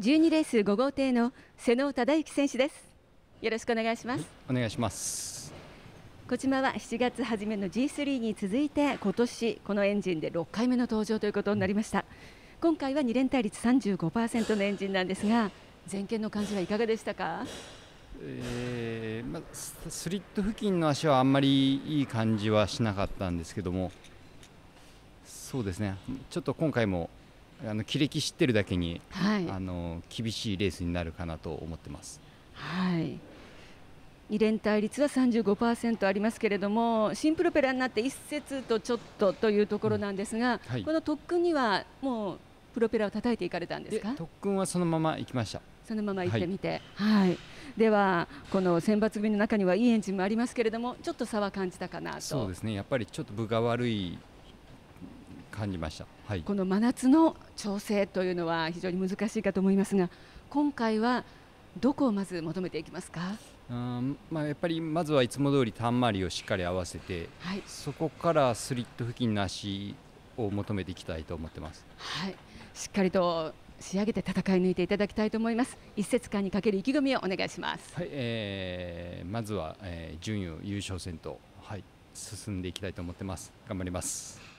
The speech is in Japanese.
12レース5号艇の瀬野忠之選手ですよろしくお願いしますお願いしますこちらは7月初めの G3 に続いて今年このエンジンで6回目の登場ということになりました今回は2連対率35%のエンジンなんですが前見の感じはいかがでしたかえーまあ、スリット付近の足はあんまりいい感じはしなかったんですけどもそうですねちょっと今回もあの亀歴知ってるだけに、はい、あの厳しいレースになるかなと思ってます。はい2連帯率はントありますけれども新プロペラになって一節とちょっとというところなんですが、うんはい、この特訓にはもうプロペラを叩いていかれたんですか特訓はそのまま行きましたそのまま行ってみて、はい、はい、ではこの選抜組の中にはいいエンジンもありますけれどもちょっと差は感じたかなとそうですねやっぱりちょっと分が悪い感じましたはい、この真夏の調整というのは非常に難しいかと思いますが今回はどこをまず求めていきますかうんまあ、やっぱりまずはいつも通りたんまりをしっかり合わせて、はい、そこからスリット付近の足を求めていきたいと思ってます、はい、しっかりと仕上げて戦い抜いていただきたいと思います一節間にかける意気込みをお願いします、はいえー、まずは、えー、順位優勝戦と、はい、進んでいきたいと思ってます頑張ります